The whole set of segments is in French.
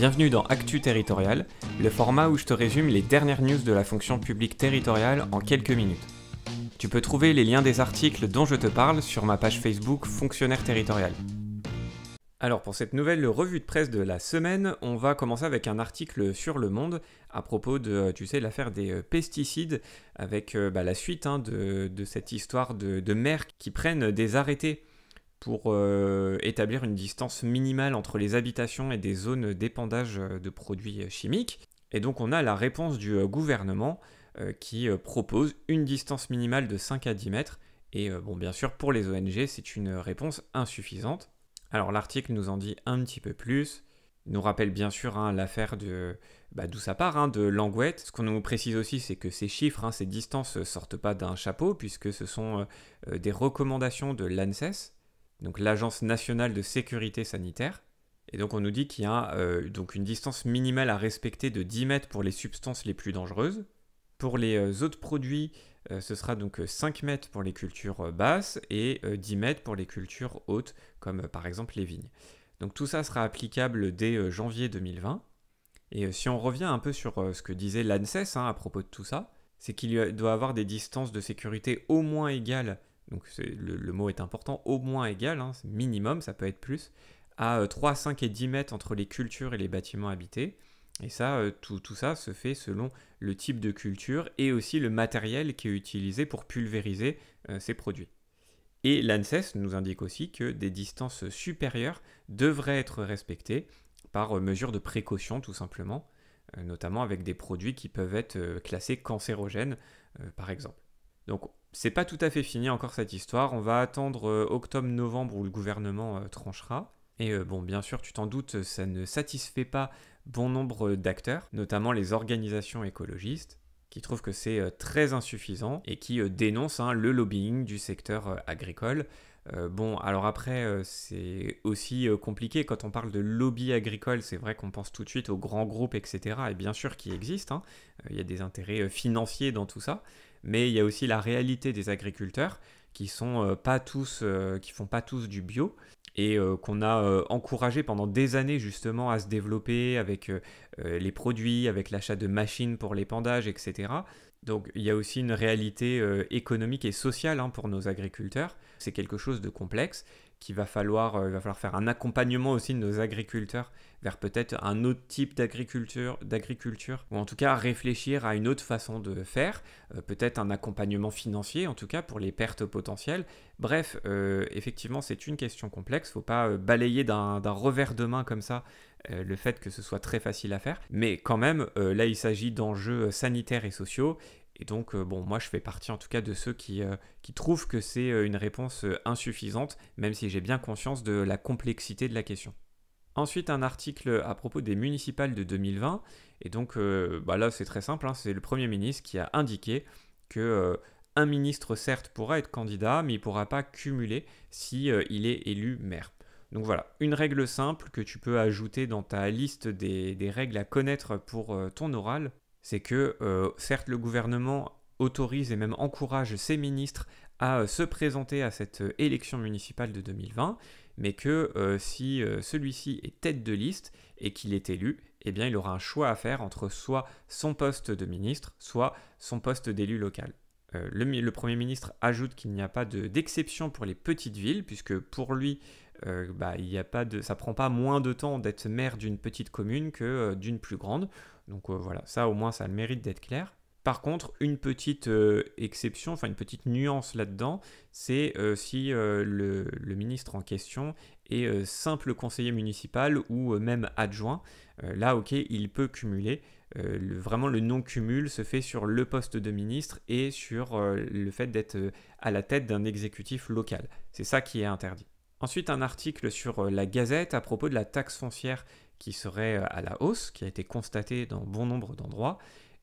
Bienvenue dans Actu Territorial, le format où je te résume les dernières news de la fonction publique territoriale en quelques minutes. Tu peux trouver les liens des articles dont je te parle sur ma page Facebook Fonctionnaire Territorial. Alors pour cette nouvelle revue de presse de la semaine, on va commencer avec un article sur Le Monde à propos de, euh, tu sais, l'affaire des euh, pesticides, avec euh, bah, la suite hein, de, cette histoire de, de maires qui prennent des arrêtés pour euh, établir une distance minimale entre les habitations et des zones d'épandage euh, de produits euh, chimiques. Et donc on a la réponse du gouvernement qui propose une distance minimale de 5 à 10 mètres. Et bon, bien sûr, pour les ONG, c'est une réponse insuffisante. Alors l'article nous en dit un petit peu plus. nous rappelle bien sûr hein, l'affaire de bah, d'où ça part, hein, de Langouette. Ce qu'on nous précise aussi, c'est que ces chiffres, hein, ces distances sortent pas d'un chapeau, puisque ce sont des recommandations de l'ANSES, e donc l'Agence nationale de sécurité sanitaire. Et donc on nous dit qu'il y a euh, donc une distance minimale à respecter de 10 mètres pour les substances les plus dangereuses. Pour les euh, autres produits, euh, ce sera donc 5 mètres pour les cultures basses et 10 mètres pour les cultures hautes, comme par exemple les vignes. Donc tout ça sera applicable dès janvier 2020. Et si on revient un peu sur ce que disait l'ANSES e hein, à propos de tout ça, c'est qu'il doit avoir des distances de sécurité au moins égales donc le, mot est important, au moins égal, hein, minimum, ça peut être plus, à 3, euh, 5 et 10 mètres entre les cultures et les bâtiments habités. Et ça, euh, tout, ça se fait selon le type de culture et aussi le matériel qui est utilisé pour pulvériser euh, ces produits. Et l'ANSES nous indique aussi que des distances supérieures devraient être respectées par mesure de précaution tout simplement, notamment avec des produits qui peuvent être classés cancérogènes par exemple. Donc c'est pas tout à fait fini encore cette histoire. On va attendre euh, octobre-novembre où le gouvernement euh, tranchera. Et euh, bon, bien sûr, tu t'en doutes, ça ne satisfait pas bon nombre d'acteurs, notamment les organisations écologistes, qui trouvent que c'est très insuffisant et qui dénoncent hein, le lobbying du secteur agricole. bon, alors après, c'est aussi compliqué quand on parle de lobby agricole, c'est vrai qu'on pense tout de suite aux grands groupes, etc. Et bien sûr qu'ils existent, hein. il y a des intérêts financiers dans tout ça mais il y a aussi la réalité des agriculteurs qui sont euh, pas tous, euh, qui font pas tous du bio et euh, qu'on a encouragé pendant des années justement à se développer avec les produits, avec l'achat de machines pour l'épandage, etc. Donc il y a aussi une réalité économique et sociale hein, pour nos agriculteurs c'est quelque chose de complexe qu'il va falloir, euh, va falloir faire un accompagnement aussi de nos agriculteurs vers peut-être un autre type d'agriculture, d'agriculture, ou en tout cas réfléchir à une autre façon de faire, euh, peut-être un accompagnement financier en tout cas pour les pertes potentielles. Bref, euh, effectivement, c'est une question complexe. Faut pas balayer d'un, revers de main comme ça le fait que ce soit très facile à faire, mais quand même, là, il s'agit d'enjeux sanitaires et sociaux et donc, euh, bon, moi, je fais partie en tout cas de ceux qui, euh, trouvent que c'est euh, une réponse insuffisante, même si j'ai bien conscience de la complexité de la question. Ensuite, un article à propos des municipales de 2020. Et donc, bah là, c'est très simple. Hein, c'est le Premier ministre qui a indiqué que un ministre, certes, pourra être candidat, mais il ne pourra pas cumuler si il est élu maire. Donc voilà, une règle simple que tu peux ajouter dans ta liste des règles à connaître pour ton oral c'est que euh, certes le gouvernement autorise et même encourage ses ministres à euh, se présenter à cette euh, élection municipale de 2020, mais que si celui-ci est tête de liste et qu'il est élu, eh bien il aura un choix à faire entre soit son poste de ministre, soit son poste d'élu local. le, Premier ministre ajoute qu'il n'y a pas d'exception pour les petites villes, puisque pour lui, euh, bah, a pas de, ça prend pas moins de temps d'être maire d'une petite commune que euh, d'une plus grande. Donc euh, voilà, ça au moins ça le mérite d'être clair. Par contre, une petite euh, exception, enfin une petite nuance là-dedans, c'est si le, ministre en question est simple conseiller municipal ou même adjoint. là, ok, il peut cumuler. vraiment le non-cumul se fait sur le poste de ministre et sur le fait d'être à la tête d'un exécutif local. C'est ça qui est interdit. Ensuite, un article sur euh, la Gazette à propos de la taxe foncière qui serait euh, à la hausse, qui a été constatée dans bon nombre d'endroits.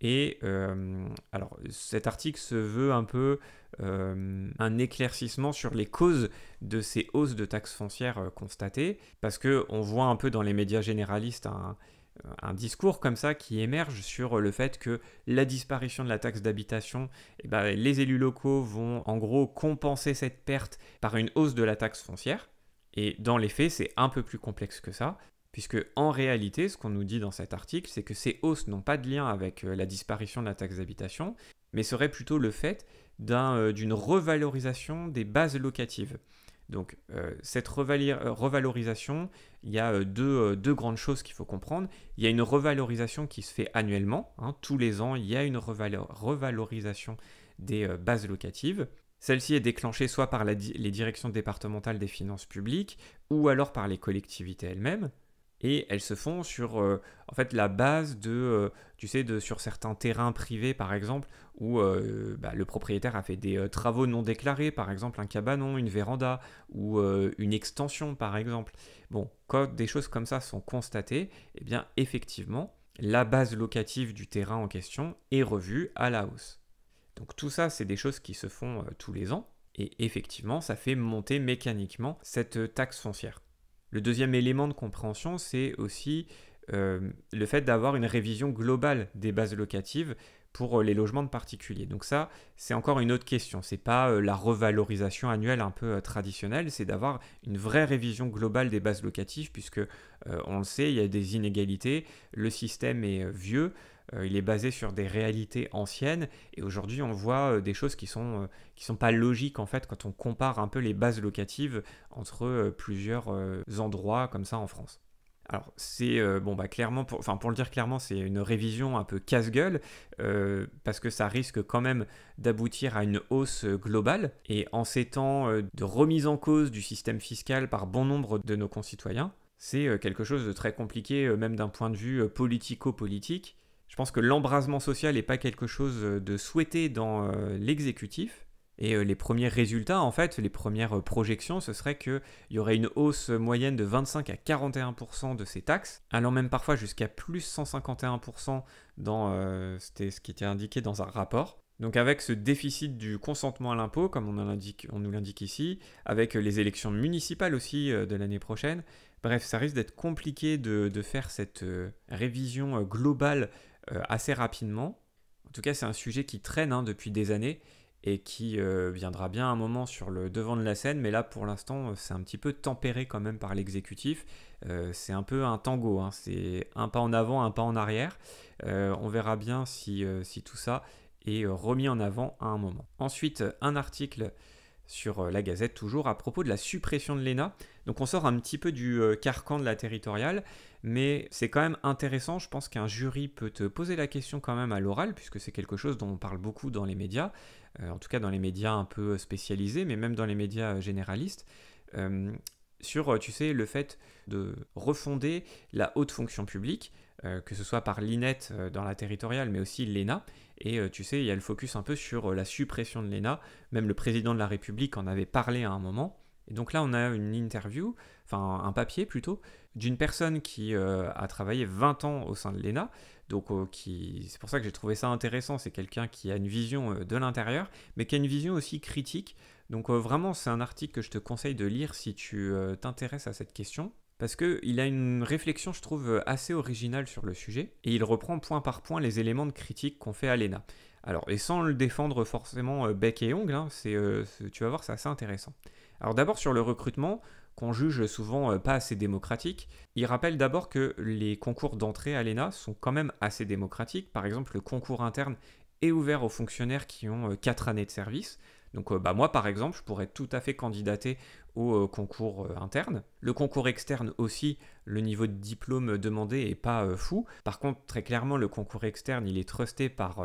Et euh, alors, cet article se veut un peu un éclaircissement sur les causes de ces hausses de taxes foncières constatées, parce qu'on voit un peu dans les médias généralistes euh, un discours comme ça qui émerge sur le fait que la disparition de la taxe d'habitation, eh ben, les élus locaux vont en gros compenser cette perte par une hausse de la taxe foncière. Et dans les faits, c'est un peu plus complexe que ça, puisque en réalité, ce qu'on nous dit dans cet article, c'est que ces hausses n'ont pas de lien avec euh, la disparition de la taxe d'habitation, mais seraient plutôt le fait euh, d'une revalorisation des bases locatives. Donc euh, cette euh, revalorisation, il y a euh, deux, grandes choses qu'il faut comprendre. Il y a une revalorisation qui se fait annuellement. Hein. tous les ans, il y a une revalorisation des bases locatives. Celle-ci est déclenchée soit par les directions départementales des finances publiques ou alors par les collectivités elles-mêmes et elles se font sur euh, en fait la base de euh, tu sais sur certains terrains privés par exemple où euh, bah, le propriétaire a fait des travaux non déclarés par exemple un cabanon une véranda ou une extension par exemple bon quand des choses comme ça sont constatées eh bien effectivement la base locative du terrain en question est revue à la hausse donc tout ça c'est des choses qui se font tous les ans et effectivement ça fait monter mécaniquement cette taxe foncière le deuxième élément de compréhension, c'est aussi euh, le fait d'avoir une révision globale des bases locatives pour euh, les logements de particuliers. Donc ça, c'est encore une autre question. C'est pas euh, la revalorisation annuelle un peu traditionnelle, c'est d'avoir une vraie révision globale des bases locatives, puisque on le sait, il y a des inégalités, le système est vieux, euh, il est basé sur des réalités anciennes et aujourd'hui on voit euh, des choses qui ne euh, sont pas logiques en fait quand on compare un peu les bases locatives entre plusieurs endroits comme ça en France. Alors c'est bon bah clairement, pour, pour le dire clairement, c'est une révision un peu casse-gueule parce que ça risque quand même d'aboutir à une hausse globale et en ces temps de remise en cause du système fiscal par bon nombre de nos concitoyens, c'est quelque chose de très compliqué même d'un point de vue politico-politique je pense que l'embrasement social n'est pas quelque chose euh, de souhaité dans euh, l'exécutif. Et euh, les premiers résultats, en fait, les premières projections, ce serait qu'il y aurait une hausse moyenne de 25 à 41% de ces taxes, allant même parfois jusqu'à plus 151% dans ce qui était indiqué dans un rapport. Donc avec ce déficit du consentement à l'impôt, comme on, on nous l'indique ici, avec les élections municipales aussi de l'année prochaine, bref, ça risque d'être compliqué de faire cette révision globale euh, assez rapidement. En tout cas, c'est un sujet qui traîne hein, depuis des années et qui euh, viendra bien un moment sur le devant de la scène, mais là pour l'instant euh, c'est un petit peu tempéré quand même par l'exécutif. c'est un peu un tango, hein. c'est un pas en avant, un pas en arrière. on verra bien si, si, tout ça est remis en avant à un moment. Ensuite, un article sur la Gazette toujours à propos de la suppression de l'ENA. Donc on sort un petit peu du euh, carcan de la territoriale, mais c'est quand même intéressant. Je pense qu'un jury peut te poser la question quand même à l'oral, puisque c'est quelque chose dont on parle beaucoup dans les médias, euh, en tout cas dans les médias un peu spécialisés, mais même dans les médias euh, généralistes. sur, tu sais, le fait de refonder la haute fonction publique, que ce soit par l'INET dans la territoriale, mais aussi l'ENA. Et tu sais, il y a le focus un peu sur la suppression de l'ENA. Même le président de la République en avait parlé à un moment. Et donc là, on a une interview, enfin un papier plutôt, d'une personne qui euh, a travaillé 20 ans au sein de l'ENA. Donc euh, c'est pour ça que j'ai trouvé ça intéressant. C'est quelqu'un qui a une vision euh, de l'intérieur, mais qui a une vision aussi critique. Donc vraiment, c'est un article que je te conseille de lire si tu t'intéresses à cette question. Parce qu'il a une réflexion, je trouve, assez originale sur le sujet, et il reprend point par point les éléments de critique qu'on fait à l'ENA. Alors, et sans le défendre forcément bec et ongle, hein, tu vas voir, c'est assez intéressant. Alors d'abord sur le recrutement, qu'on juge souvent euh, pas assez démocratique, il rappelle d'abord que les concours d'entrée à l'ENA sont quand même assez démocratiques. Par exemple, le concours interne est ouvert aux fonctionnaires qui ont 4 euh, années de service. Donc euh, bah, moi par exemple, je pourrais tout à fait candidater au euh, concours euh, interne. Le concours externe aussi, le niveau de diplôme demandé est pas fou. Par contre, très clairement, le concours externe, il est trusté par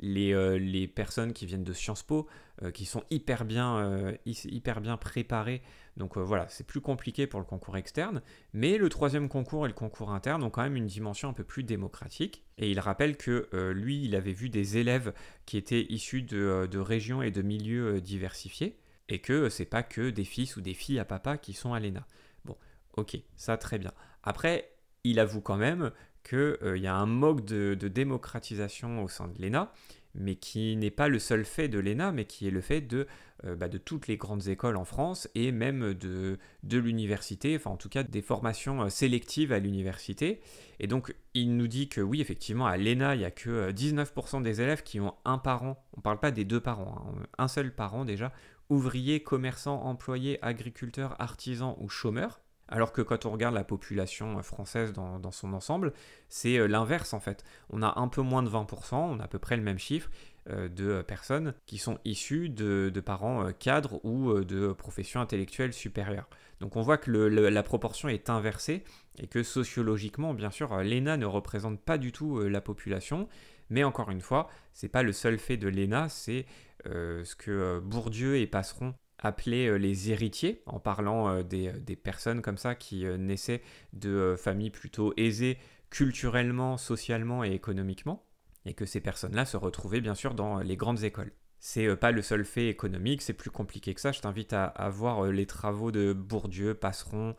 les, personnes qui viennent de Sciences Po, qui sont hyper bien, hyper bien préparées. Donc voilà, c'est plus compliqué pour le concours externe. Mais le troisième concours et le concours interne ont quand même une dimension un peu plus démocratique. Et il rappelle que lui, il avait vu des élèves qui étaient issus de, de régions et de milieux euh, diversifié et que euh, c'est pas que des fils ou des filles à papa qui sont à l'ENA. Bon, ok, ça très bien. Après, il avoue quand même qu'il euh, y a un moque de, de, démocratisation au sein de l'ENA mais qui n'est pas le seul fait de l'ENA, mais qui est le fait de, euh, bah, de toutes les grandes écoles en France et même de, l'université, enfin en tout cas des formations euh, sélectives à l'université. Et donc il nous dit que oui, effectivement, à l'ENA, il n'y a que 19% euh, des élèves qui ont un parent, on ne parle pas des deux parents, hein. un seul parent déjà, ouvrier, commerçant, employé, agriculteur, artisan ou chômeur alors que quand on regarde la population euh, française dans, son ensemble, c'est euh, l'inverse en fait. On a un peu moins de 20%, on a à peu près le même chiffre euh, de personnes qui sont issues de, parents cadres ou de professions intellectuelles supérieures. Donc on voit que la proportion est inversée et que sociologiquement, bien sûr, l'ENA ne représente pas du tout la population, mais encore une fois, c'est pas le seul fait de l'ENA, c'est ce que Bourdieu et Passeron appeler euh, les héritiers, en parlant euh, euh, des, personnes comme ça qui naissaient de familles plutôt aisées culturellement, socialement et économiquement, et que ces personnes-là se retrouvaient bien sûr dans les grandes écoles. C'est pas le seul fait économique, c'est plus compliqué que ça. Je t'invite à, voir les travaux de Bourdieu, Passeron.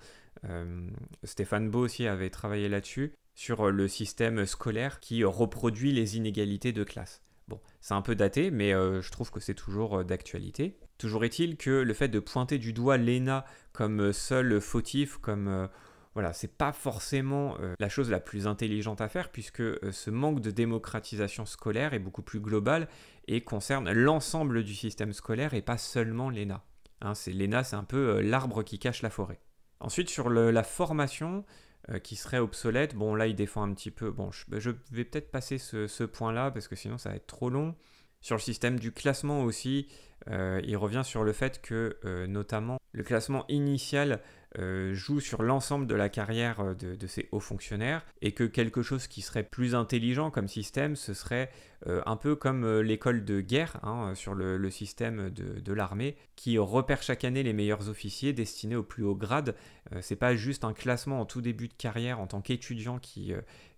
Stéphane Beau aussi avait travaillé là-dessus, sur le système scolaire qui reproduit les inégalités de classe. Bon, c'est un peu daté, mais euh, je trouve que c'est toujours euh, d'actualité. Toujours est-il que le fait de pointer du doigt Lena comme euh, seul fautif, comme voilà, c'est pas forcément la chose la plus intelligente à faire, puisque ce manque de démocratisation scolaire est beaucoup plus global et concerne l'ensemble du système scolaire et pas seulement Lena. Hein, Lena, c'est un peu l'arbre qui cache la forêt. Ensuite, sur la formation, euh, qui serait obsolète. Bon, là, il défend un petit peu. Bon, je, bah, vais peut-être passer ce, point-là parce que sinon, ça va être trop long. Sur le système du classement aussi, euh, il revient sur le fait que, euh, notamment, le classement initial euh, joue sur l'ensemble de la carrière euh, de, ces hauts fonctionnaires et que quelque chose qui serait plus intelligent comme système, ce serait euh, un peu comme l'école de guerre hein, sur le, système de, l'armée qui repère chaque année les meilleurs officiers destinés aux plus hauts grades. c'est pas juste un classement en tout début de carrière en tant qu'étudiant qui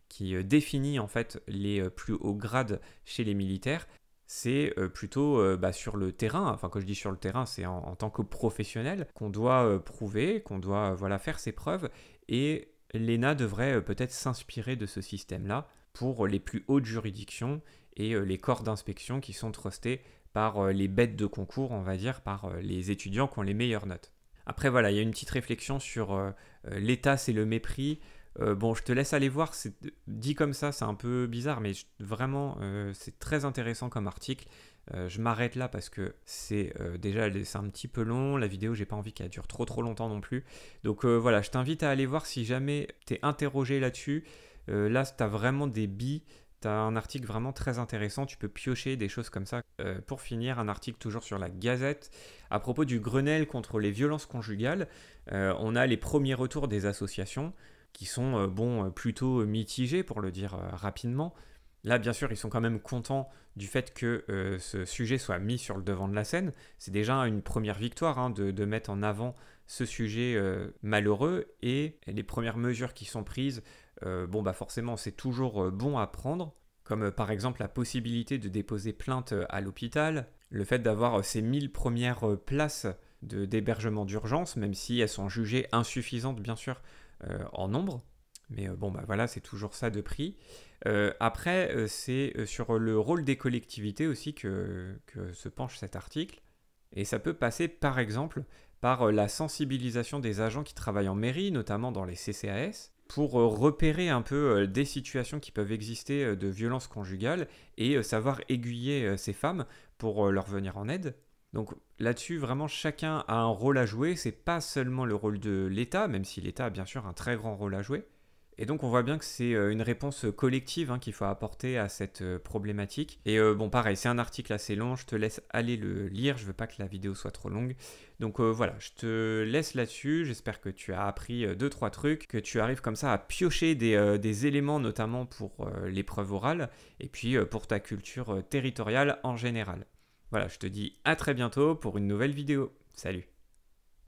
qui définit en fait les plus hauts grades chez les militaires, c'est euh, plutôt euh, bah, sur le terrain, enfin quand je dis sur le terrain, c'est en, tant que professionnel qu'on doit euh, prouver, qu'on doit voilà, faire ses preuves, et l'ENA devrait peut-être s'inspirer de ce système-là pour les plus hautes juridictions et les corps d'inspection qui sont trustés par les bêtes de concours, on va dire, par les étudiants qui ont les meilleures notes. Après, voilà, il y a une petite réflexion sur l'État, c'est le mépris, euh, bon, je te laisse aller voir. C'est dit comme ça, c'est un peu bizarre, mais vraiment, euh, c'est très intéressant comme article. Euh, je m'arrête là parce que c'est déjà c'est un petit peu long. La vidéo, j'ai pas envie qu'elle dure trop trop longtemps non plus. Donc voilà, je t'invite à aller voir si jamais t'es interrogé là-dessus. là, t'as vraiment des billes. T'as un article vraiment très intéressant, tu peux piocher des choses comme ça. pour finir, un article toujours sur la Gazette à propos du Grenelle contre les violences conjugales. on a les premiers retours des associations qui sont euh, bon, euh, plutôt euh, mitigés, pour le dire rapidement. Là, bien sûr, ils sont quand même contents du fait que ce sujet soit mis sur le devant de la scène. C'est déjà une première victoire hein, de, mettre en avant ce sujet malheureux et les premières mesures qui sont prises, bon, bah forcément, c'est toujours bon à prendre, comme par exemple la possibilité de déposer plainte à l'hôpital, le fait d'avoir ces 1000 premières places d'hébergement d'urgence, même si elles sont jugées insuffisantes, bien sûr, euh, en nombre. Mais euh, bon, bah voilà, c'est toujours ça de prix. Euh, après, c'est sur le rôle des collectivités aussi que, que, se penche cet article. Et ça peut passer par exemple par la sensibilisation des agents qui travaillent en mairie, notamment dans les CCAS, pour repérer un peu des situations qui peuvent exister de violence conjugale et savoir aiguiller ces femmes pour leur venir en aide. Donc là-dessus, vraiment, chacun a un rôle à jouer. n'est pas seulement le rôle de l'État, même si l'État a bien sûr un très grand rôle à jouer. Et donc on voit bien que c'est euh, une réponse collective hein, qu'il faut apporter à cette euh, problématique. Et euh, bon pareil, c'est un article assez long, je te laisse aller le lire, je veux pas que la vidéo soit trop longue. Donc voilà, je te laisse là-dessus, j'espère que tu as appris deux, trois trucs, que tu arrives comme ça à piocher des éléments notamment pour l'épreuve orale et puis pour ta culture territoriale en général. Voilà, je te dis à très bientôt pour une nouvelle vidéo. Salut